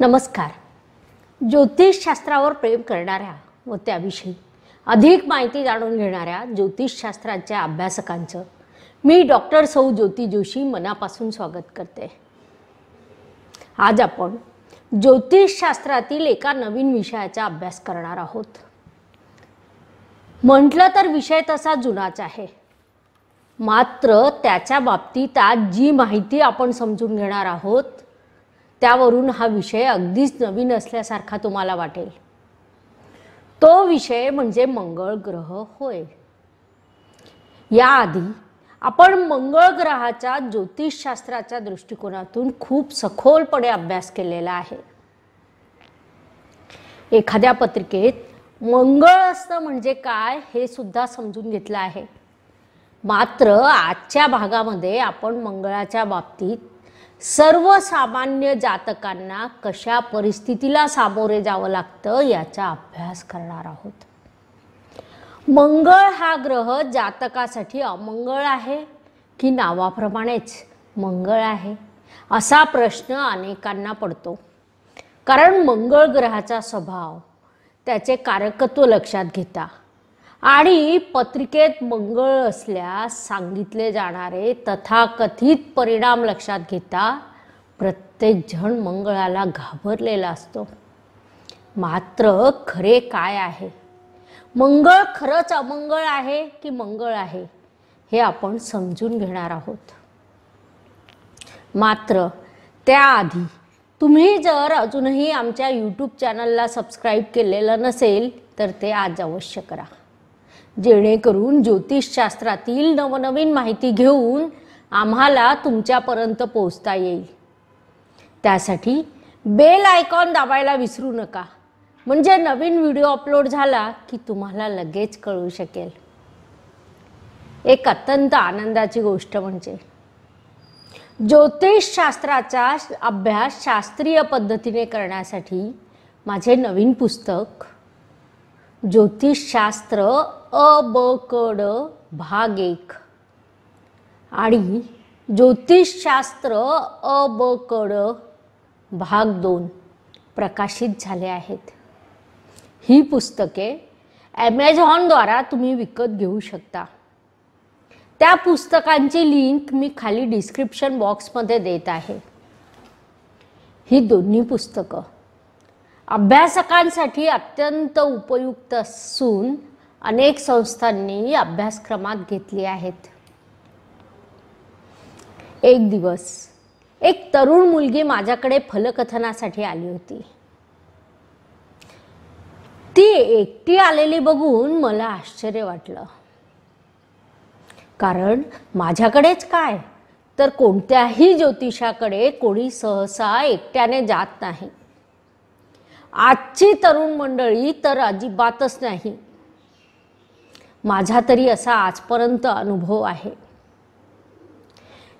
नमस्कार ज्योतिषशास्त्रावर प्रेम करणाऱ्या व त्याविषयी अधिक माहिती जाणून घेणाऱ्या ज्योतिषशास्त्राच्या अभ्यासकांचं मी डॉक्टर सौ ज्योती जोशी मनापासून स्वागत करते आज आपण ज्योतिषशास्त्रातील एका नवीन विषयाचा अभ्यास करणार आहोत म्हटलं तर विषय तसा जुनाच आहे मात्र त्याच्या बाबतीत आज जी माहिती आपण समजून घेणार आहोत त्यावरून हा विषय अगदीच नवीन असल्यासारखा तुम्हाला वाटेल तो विषय म्हणजे मंगळ ग्रह होय याआधी आपण मंगळ ग्रहाचा ज्योतिषशास्त्राच्या दृष्टिकोनातून खूप सखोलपणे अभ्यास केलेला आहे एखाद्या पत्रिकेत मंगळ असतं म्हणजे काय हे सुद्धा समजून घेतलं आहे मात्र आजच्या भागामध्ये आपण मंगळाच्या बाबतीत सर्वसामान्य जातकांना कशा परिस्थितीला सामोरे जावं लागतं याचा अभ्यास करणार आहोत मंगळ हा ग्रह जातकासाठी अमंगळ आहे की नावाप्रमाणेच मंगळ आहे असा प्रश्न अनेकांना पडतो कारण मंगळ ग्रहाचा स्वभाव त्याचे कारकत्व लक्षात घेता आणि पत्रिकेत मंगळ असल्यास सांगितले जाणारे तथाकथित परिणाम लक्षात घेता प्रत्येकजण मंगळाला घाबरलेला असतो मात्र खरे काय आहे मंगळ खरंच अमंगळ आहे की मंगळ आहे हे आपण समजून घेणार आहोत मात्र त्याआधी तुम्ही जर अजूनही आमच्या यूट्यूब चॅनलला सबस्क्राईब केलेलं नसेल तर ते आज अवश्य करा जेणेकरून ज्योतिषशास्त्रातील नवनवीन माहिती घेऊन आम्हाला तुमच्यापर्यंत पोचता येईल त्यासाठी बेल आयकॉन दाबायला विसरू नका म्हणजे नवीन व्हिडिओ अपलोड झाला की तुम्हाला लगेच कळू शकेल एक अत्यंत आनंदाची गोष्ट म्हणजे ज्योतिषशास्त्राचा अभ्यास शास्त्रीय पद्धतीने करण्यासाठी माझे नवीन पुस्तक ज्योतिषशास्त्र अ ब कड भाग एक आणि ज्योतिषशास्त्र अ ब कड भाग दोन प्रकाशित झाले आहेत ही पुस्तके ॲमेझॉनद्वारा तुम्ही विकत घेऊ शकता त्या पुस्तकांची लिंक मी खाली डिस्क्रिप्शन बॉक्समध्ये देत आहे ही दोन्ही पुस्तकं अभ्यासकांसाठी अत्यंत उपयुक्त असून अनेक संस्थांनी अभ्यासक्रमात घेतली आहेत एक दिवस एक तरुण मुलगी माझ्याकडे फलकथनासाठी आली होती ती एकटी आलेली बघून मला आश्चर्य वाटलं कारण माझ्याकडेच काय तर कोणत्याही ज्योतिषाकडे कोणी सहसा एकट्याने जात नाही आजची तरुण मंडळी तर अजिबातच नाही माझा तरी असा आजपर्यंत अनुभव आहे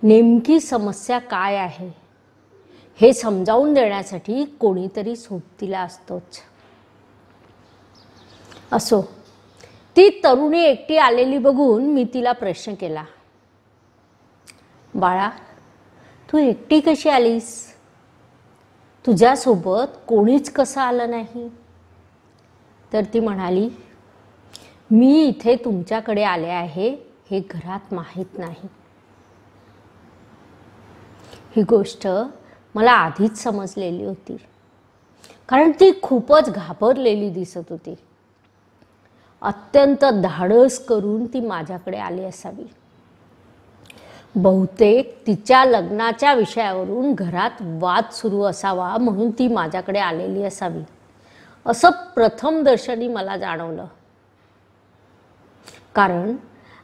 नेमकी समस्या काय आहे हे समजावून देण्यासाठी कोणीतरी सोबतीला असतोच असो ती तरुणी एकटी आलेली बघून मी तिला प्रश्न केला बाळा तू एकटी कशी आलीस तुझ्यासोबत कोणीच कसं आलं नाही तर ती म्हणाली मी इथे तुमच्याकडे आले आहे हे घरात माहीत नाही ही गोष्ट मला आधीच समजलेली होती कारण ती खूपच घाबरलेली दिसत होती अत्यंत धाडस करून ती माझ्याकडे आली असावी बहुतेक तिच्या लग्नाच्या विषयावरून घरात वाद सुरू असावा म्हणून ती माझ्याकडे आलेली असावी असं प्रथमदर्शनी मला जाणवलं कारण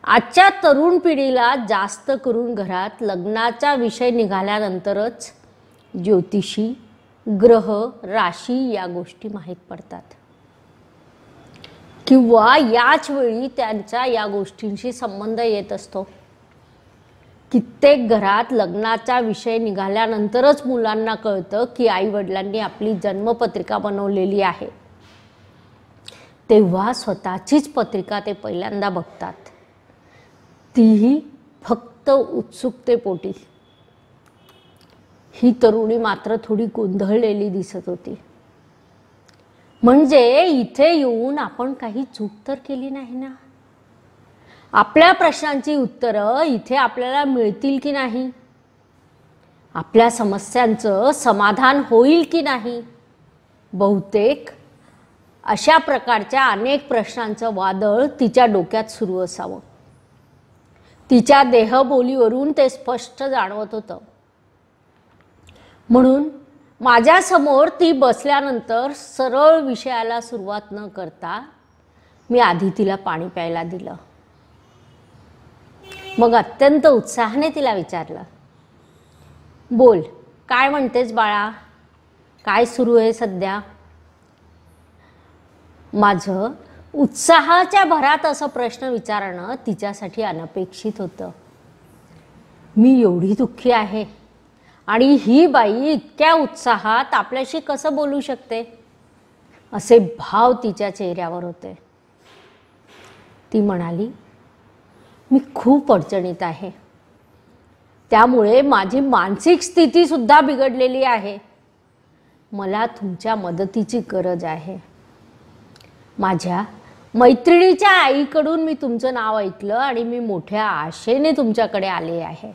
आजच्या तरुण पिढीला जास्त करून घरात लग्नाचा विषय निघाल्यानंतरच ज्योतिषी ग्रह राशी या गोष्टी माहीत पडतात किंवा याच वेळी त्यांचा या गोष्टींशी संबंध येत असतो कित्येक घरात लग्नाचा विषय निघाल्यानंतरच मुलांना कळतं की आईवडिलांनी आपली जन्मपत्रिका बनवलेली आहे तेव्हा स्वतःचीच पत्रिका ते पहिल्यांदा बघतात तीही फक्त उत्सुकतेपोटी ही तरुणी मात्र थोडी गोंधळलेली दिसत होती म्हणजे इथे येऊन आपण काही चूक तर केली नाही ना आपल्या प्रश्नांची उत्तरं इथे आपल्याला मिळतील की नाही आपल्या समस्यांचं समाधान होईल की नाही बहुतेक अशा प्रकारच्या अनेक प्रश्नांचं वादळ तिच्या डोक्यात सुरू असावं तिच्या देहबोलीवरून ते स्पष्ट जाणवत होतं म्हणून माझ्यासमोर ती बसल्यानंतर सरळ विषयाला सुरुवात न करता मी आधी तिला पाणी प्यायला दिलं मग अत्यंत उत्साहाने तिला विचारलं बोल काय म्हणतेस बाळा काय सुरू आहे सध्या माझं उत्साहाच्या भरात असं प्रश्न विचारणं तिच्यासाठी अनपेक्षित होतं मी एवढी दुःखी आहे आणि ही बाई इतक्या उत्साहात आपल्याशी कसं बोलू शकते असे भाव तिच्या चेहऱ्यावर होते ती म्हणाली मी खूप अडचणीत आहे त्यामुळे माझी मानसिक स्थितीसुद्धा बिघडलेली आहे मला तुमच्या मदतीची गरज आहे माझ्या मैत्रिणीच्या आईकडून मी तुमचं नाव ऐकलं आणि मी मोठ्या आशेने तुमच्याकडे आले आहे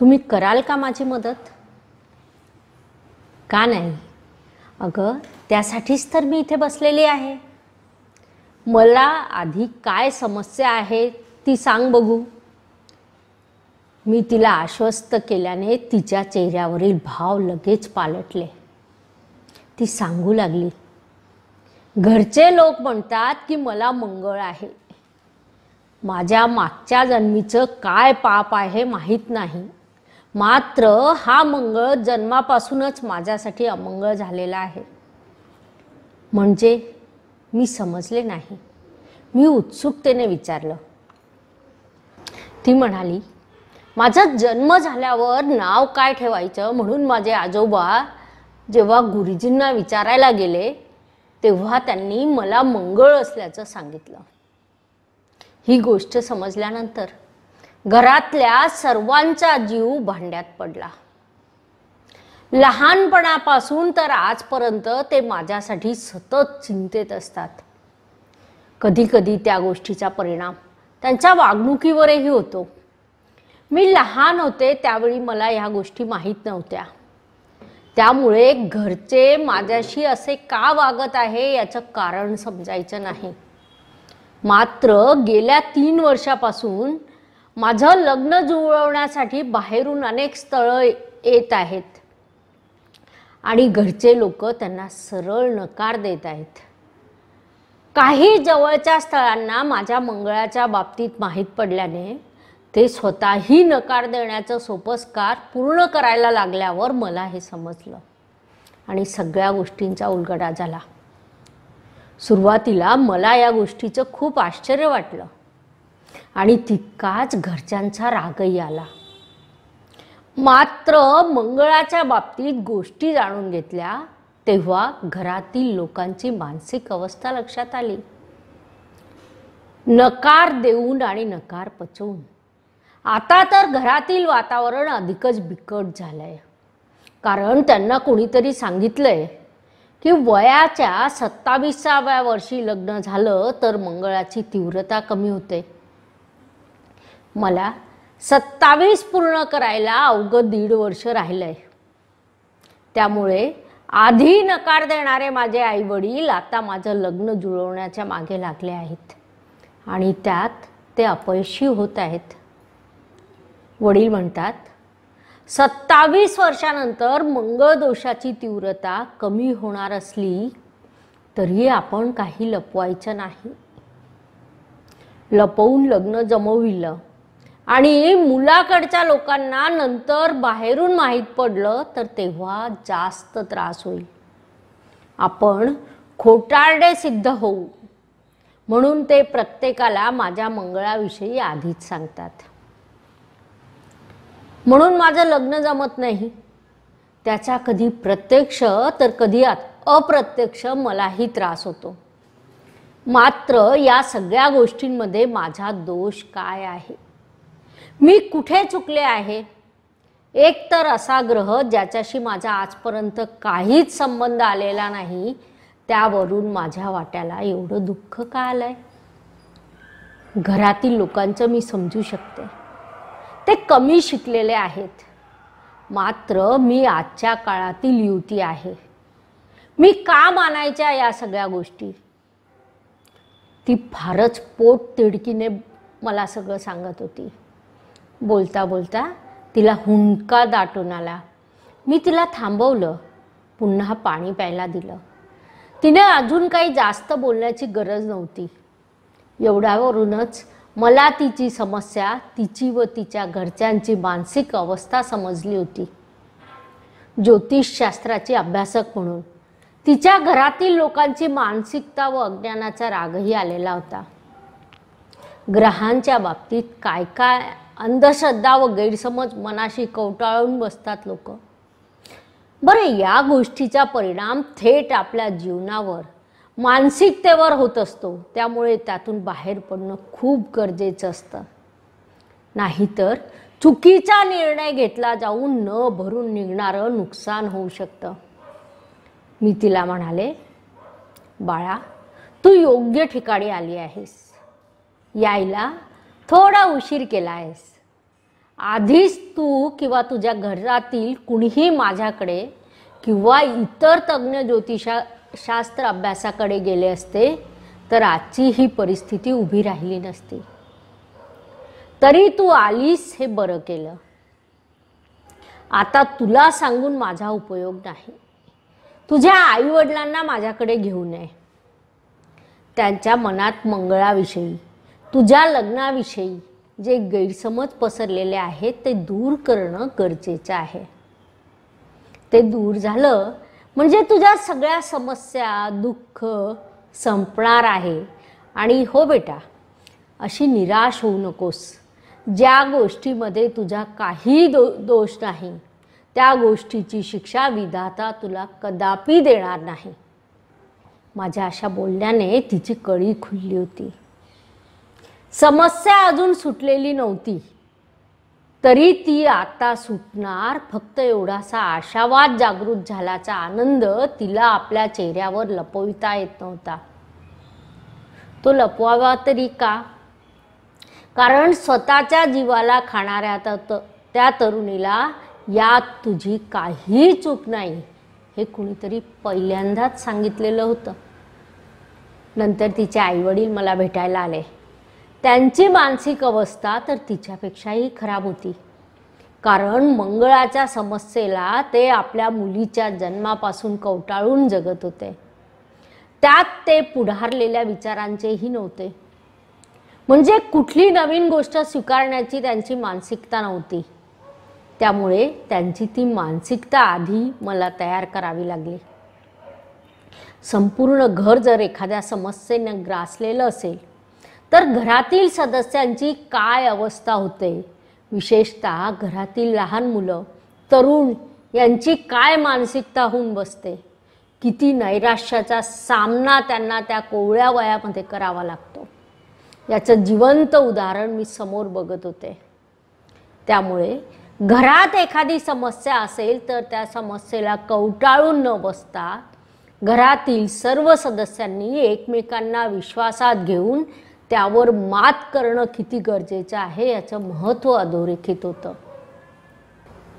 तुम्ही कराल का माझी मदत का नाही अगं त्यासाठीच तर मी इथे बसलेली आहे मला आधी काय समस्या आहे ती सांग बघू मी तिला आश्वस्त केल्याने तिच्या चेहऱ्यावरील भाव लगेच पालटले ती सांगू लागली घरचे लोक म्हणतात की मला मंगळ आहे माझ्या मागच्या जन्मीचं काय पाप आहे माहीत नाही मात्र हा मंगळ जन्मापासूनच माझ्यासाठी अमंगळ झालेला आहे म्हणजे मी समजले नाही मी उत्सुकतेने विचारलं ती म्हणाली माझा जन्म झाल्यावर नाव काय ठेवायचं म्हणून माझे आजोबा जेव्हा गुरुजींना विचारायला गेले तेव्हा त्यांनी मला मंगळ असल्याचं सांगितलं ही गोष्ट समजल्यानंतर घरातल्या सर्वांचा जीव भांड्यात पडला लहानपणापासून तर आजपर्यंत ते माझ्यासाठी सतत चिंतेत असतात कधीकधी त्या गोष्टीचा परिणाम त्यांच्या वागणुकीवरही होतो मी लहान होते त्यावेळी मला ह्या गोष्टी माहीत नव्हत्या त्यामुळे घरचे माझ्याशी असे का वागत आहे याचं कारण समजायचं नाही मात्र गेल्या तीन वर्षापासून माझं लग्न जुळवण्यासाठी बाहेरून अनेक स्थळं येत आहेत आणि घरचे लोक त्यांना सरळ नकार देत आहेत काही जवळच्या स्थळांना माझ्या मंगळाच्या बाबतीत माहीत पडल्याने ते स्वतःही नकार देण्याचं सोपस्कार पूर्ण करायला लागल्यावर मला हे समजलं आणि सगळ्या गोष्टींचा उलगडा झाला सुरुवातीला मला या गोष्टीचं खूप आश्चर्य वाटलं आणि तितकाच घरच्यांचा रागही आला मात्र मंगळाच्या बाबतीत गोष्टी जाणून घेतल्या तेव्हा घरातील लोकांची मानसिक अवस्था लक्षात आली नकार देऊन आणि नकार पचवून आता तर घरातील वातावरण अधिकच बिकट झालंय कारण त्यांना कोणीतरी सांगितलंय की वयाच्या सत्तावीसाव्या वर्षी लग्न झालं तर मंगळाची तीव्रता कमी होते मला सत्तावीस पूर्ण करायला अवघं दीड वर्ष राहिलंय त्यामुळे आधी नकार देणारे माझे आई वडील आता माझं लग्न जुळवण्याच्या मागे लागले आहेत आणि त्यात ते अपयशी होत आहेत वडील म्हणतात सत्तावीस वर्षानंतर मंगळदोषाची तीव्रता कमी होणार असली तरी आपण काही लपवायचं नाही लपवून लग्न जमविलं आणि मुलाकडच्या लोकांना नंतर बाहेरून माहीत पडलं तर तेव्हा जास्त त्रास होईल आपण खोटारडे सिद्ध होऊ म्हणून ते प्रत्येकाला माझ्या मंगळाविषयी आधीच सांगतात म्हणून माझं लग्न जमत नाही त्याचा कधी प्रत्यक्ष तर कधी अप्रत्यक्ष मलाही त्रास होतो मात्र या सगळ्या गोष्टींमध्ये माझा दोष काय आहे मी कुठे चुकले आहे एक तर असा ग्रह ज्याच्याशी माझा आजपर्यंत काहीच संबंध आलेला नाही त्यावरून माझ्या वाट्याला एवढं दुःख का आलं आहे घरातील लोकांचं मी समजू शकते ते कमी शिकलेले आहेत मात्र मी आजच्या काळातील युवती आहे मी का मानायच्या या सगळ्या गोष्टी ती फारच पोट तिडकीने मला सगळं सांगत होती बोलता बोलता तिला हुंडका दाटून आला मी तिला थांबवलं पुन्हा पाणी प्यायला दिलं तिने अजून काही जास्त बोलण्याची गरज नव्हती एवढ्यावरूनच मला तिची समस्या तिची व तिच्या घरच्यांची मानसिक अवस्था समजली होती ज्योतिषशास्त्राची अभ्यासक म्हणून तिच्या घरातील लोकांची मानसिकता व अज्ञानाचा रागही आलेला होता ग्रहांच्या बाबतीत काय काय अंधश्रद्धा व गैरसमज मनाशी कवटाळून बसतात लोक बरे या गोष्टीचा परिणाम थेट आपल्या जीवनावर मानसिकतेवर होत असतो त्यामुळे त्यातून बाहेर पडणं खूप गरजेचं असतं नाहीतर चुकीचा निर्णय घेतला जाऊन न भरून निघणारं नुकसान होऊ शकतं मी तिला म्हणाले बाळा तू योग्य ठिकाणी आली आहेस यायला थोडा उशीर केला आहेस आधीच तू किंवा तुझ्या घरातील कुणीही माझ्याकडे किंवा इतर तज्ज्ञ ज्योतिषा शास्त्र अभ्यासाकडे गेले असते तर आजची ही परिस्थिती उभी राहिली नसती तरी तू आलीस हे बरं केलं आता तुला सांगून माझा उपयोग नाही तुझ्या आईवडिलांना माझ्याकडे घेऊ नये त्यांच्या मनात मंगळाविषयी तुझ्या लग्नाविषयी जे गैरसमज पसरलेले आहेत ते दूर करणं गरजेचं आहे ते दूर झालं म्हणजे तुझ्या सगळ्या समस्या दुःख संपणार आहे आणि हो बेटा अशी निराश होऊ नकोस ज्या गोष्टीमध्ये तुझा काही दो दोष नाही त्या गोष्टीची शिक्षा विधाता तुला कदापि देणार नाही माझ्या अशा बोलण्याने तिची कळी खुलली होती समस्या अजून सुटलेली नव्हती तरी ती आता सुटणार फक्त एवढासा आशावाद जागृत झाल्याचा आनंद तिला आपल्या चेहऱ्यावर लपविता येत नव्हता तो लपवावा तरी का कारण स्वतःच्या जीवाला खाणाऱ्या त्या तरुणीला यात तुझी काही चूक नाही हे कुणीतरी पहिल्यांदाच सांगितलेलं होतं नंतर तिचे आईवडील मला भेटायला आले त्यांची मानसिक अवस्था तर तिच्यापेक्षाही खराब होती कारण मंगळाच्या समस्येला ते आपल्या मुलीच्या जन्मापासून कवटाळून जगत होते त्यात ते पुढारलेल्या विचारांचेही नव्हते म्हणजे कुठली नवीन गोष्ट स्वीकारण्याची त्यांची मानसिकता नव्हती त्यामुळे त्यांची ती मानसिकता आधी मला तयार करावी लागली संपूर्ण घर जर एखाद्या समस्येनं ग्रासलेलं असेल तर घरातील सदस्यांची काय अवस्था होते विशेषतः घरातील लहान मुलं तरुण यांची काय मानसिकता होऊन बसते किती नैराश्याचा सामना त्यांना त्या कोवळ्या वयामध्ये करावा लागतो याचं जिवंत उदाहरण मी समोर बघत होते त्यामुळे घरात एखादी समस्या असेल तर त्या समस्येला कवटाळून न बसता घरातील सर्व सदस्यांनी एकमेकांना विश्वासात घेऊन त्यावर मात करणं किती गरजेचं आहे याचं महत्त्व अधोरेखित होतं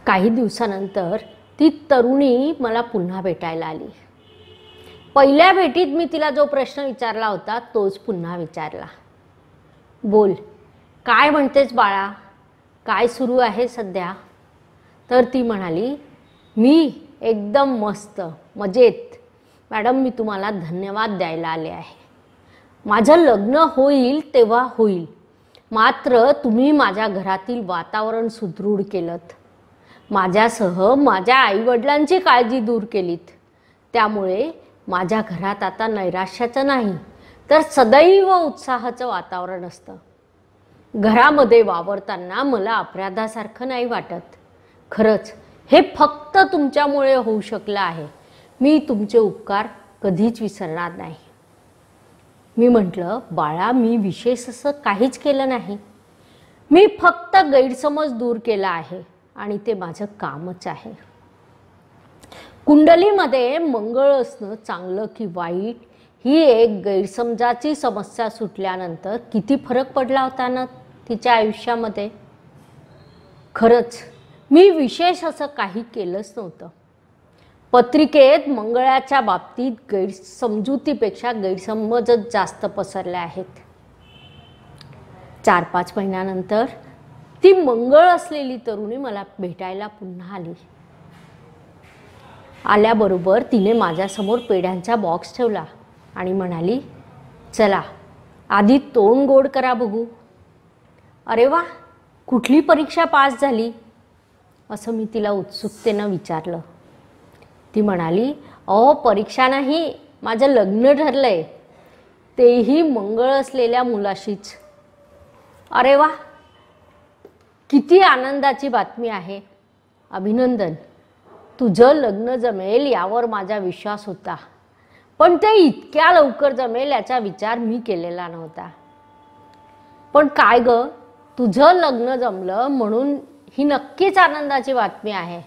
काही दिवसानंतर ती तरुणी मला पुन्हा भेटायला आली पहिल्या भेटीत मी तिला जो प्रश्न विचारला होता तोच पुन्हा विचारला बोल काय म्हणतेस बाळा काय सुरू आहे सध्या तर ती म्हणाली मी एकदम मस्त मजेत मॅडम मी तुम्हाला धन्यवाद द्यायला आले आहे माझं लग्न होईल तेव्हा होईल मात्र तुम्ही माझ्या घरातील वातावरण सुदृढ केलं माझ्यासह माझ्या आईवडिलांची काळजी दूर केलीत त्यामुळे माझ्या घरात आता नैराश्याचं नाही तर सदैव उत्साहाचं वातावरण असतं घरामध्ये वावरताना मला अपराधासारखं नाही वाटत खरंच हे फक्त तुमच्यामुळे होऊ शकलं आहे मी तुमचे उपकार कधीच विसरणार नाही मी म्हटलं बाळा मी विशेष असं काहीच केलं नाही मी फक्त गैरसमज दूर केला आहे आणि ते माझं कामच आहे कुंडलीमध्ये मंगळ असणं चांगलं की वाईट ही एक गैरसमजाची समस्या सुटल्यानंतर किती फरक पडला होता ना तिच्या आयुष्यामध्ये खरंच मी विशेष असं काही केलंच नव्हतं पत्रिकेत मंगळाच्या बाबतीत गैरसमजुतीपेक्षा गैरसमजच जास्त पसरल्या आहेत चार पाच महिन्यानंतर ती मंगळ असलेली तरुणी मला भेटायला पुन्हा आली आल्याबरोबर तिने माझ्यासमोर पेढ्यांचा बॉक्स ठेवला आणि म्हणाली चला आधी तोंड गोड करा बघू अरे वा कुठली परीक्षा पास झाली असं मी तिला उत्सुकतेनं विचारलं ती म्हणाली अहो परीक्षा नाही माझं लग्न ठरलंय तेही मंगळ असलेल्या मुलाशीच अरे वा किती आनंदाची बातमी आहे अभिनंदन तुझं लग्न जमेल यावर माझा विश्वास होता पण ते इतक्या लवकर जमेल याचा विचार मी केलेला नव्हता पण काय ग तुझं लग्न जमलं म्हणून ही नक्कीच आनंदाची बातमी आहे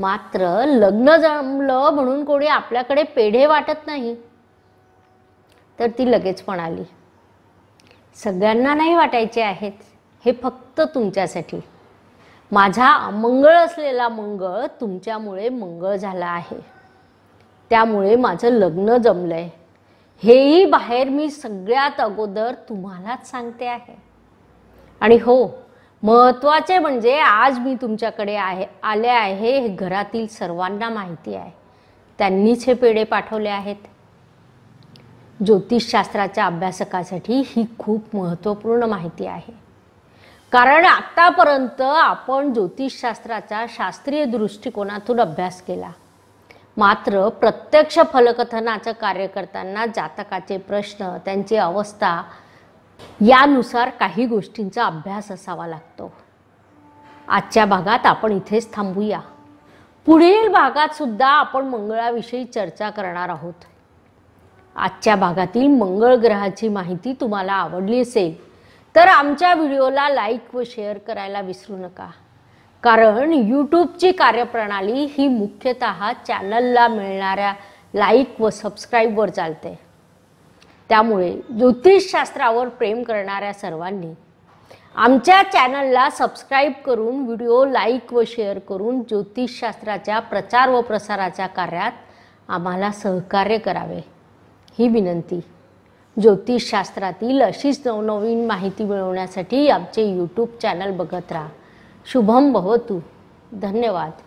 मात्र लग्न जमलं म्हणून कोणी आपल्याकडे पेढे वाटत नाही तर ती लगेच आली सगळ्यांना नाही वाटायचे आहेत हे फक्त तुमच्यासाठी माझा अमंगळ असलेला मंगळ तुमच्यामुळे मंगळ झाला आहे त्यामुळे माझं लग्न जमलंय हेही बाहेर मी सगळ्यात अगोदर तुम्हालाच सांगते आहे आणि हो महत्त्वाचे म्हणजे आज मी तुमच्याकडे आहे आले आहे हे घरातील सर्वांना माहिती आहे त्यांनीच हे पेढे पाठवले आहेत ज्योतिषशास्त्राच्या अभ्यासकासाठी ही खूप महत्त्वपूर्ण माहिती आहे कारण आतापर्यंत आपण ज्योतिषशास्त्राचा शास्त्रीय दृष्टिकोनातून अभ्यास केला मात्र प्रत्यक्ष फलकथनाचं कार्य करताना जातकाचे प्रश्न त्यांची अवस्था यानुसार काही गोष्टींचा अभ्यास असावा लागतो आजच्या भागात आपण इथेच थांबूया पुढील भागात सुद्धा आपण मंगळाविषयी चर्चा करणार आहोत आजच्या भागातील मंगळ ग्रहाची माहिती तुम्हाला आवडली असेल तर आमच्या व्हिडिओला लाईक व शेअर करायला विसरू नका कारण यूट्यूबची कार्यप्रणाली ही मुख्यतः चॅनलला मिळणाऱ्या लाईक व सबस्क्राईबवर चालते त्यामुळे ज्योतिषशास्त्रावर प्रेम करणाऱ्या सर्वांनी आमच्या चॅनलला सबस्क्राईब करून व्हिडिओ लाईक व शेअर करून ज्योतिषशास्त्राच्या प्रचार व प्रसाराच्या कार्यात आम्हाला सहकार्य करावे ही विनंती ज्योतिषशास्त्रातील अशीच नवनवीन माहिती मिळवण्यासाठी आमचे यूट्यूब चॅनल बघत राहा शुभम भवतू धन्यवाद